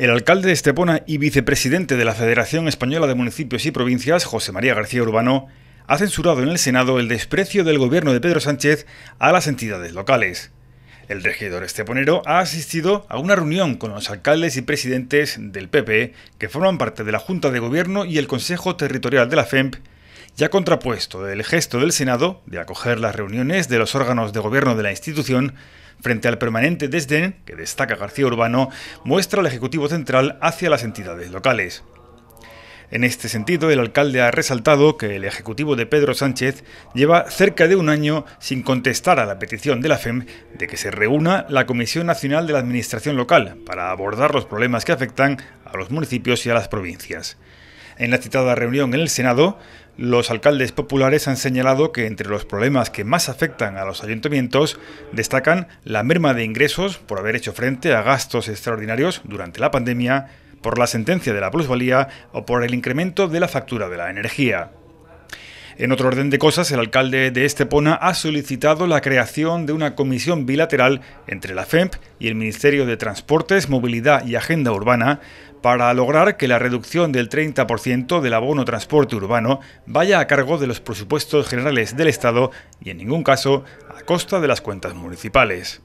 El alcalde de Estepona y vicepresidente de la Federación Española de Municipios y Provincias, José María García Urbano, ha censurado en el Senado el desprecio del gobierno de Pedro Sánchez a las entidades locales. El regidor esteponero ha asistido a una reunión con los alcaldes y presidentes del PP, e, que forman parte de la Junta de Gobierno y el Consejo Territorial de la FEMP, ya contrapuesto del gesto del Senado de acoger las reuniones de los órganos de gobierno de la institución frente al permanente desdén que destaca García Urbano, muestra el Ejecutivo Central hacia las entidades locales. En este sentido, el alcalde ha resaltado que el Ejecutivo de Pedro Sánchez lleva cerca de un año sin contestar a la petición de la FEM de que se reúna la Comisión Nacional de la Administración Local para abordar los problemas que afectan a los municipios y a las provincias. En la citada reunión en el Senado, los alcaldes populares han señalado que entre los problemas que más afectan a los ayuntamientos destacan la merma de ingresos por haber hecho frente a gastos extraordinarios durante la pandemia, por la sentencia de la plusvalía o por el incremento de la factura de la energía. En otro orden de cosas, el alcalde de Estepona ha solicitado la creación de una comisión bilateral entre la FEMP y el Ministerio de Transportes, Movilidad y Agenda Urbana para lograr que la reducción del 30% del abono transporte urbano vaya a cargo de los presupuestos generales del Estado y en ningún caso a costa de las cuentas municipales.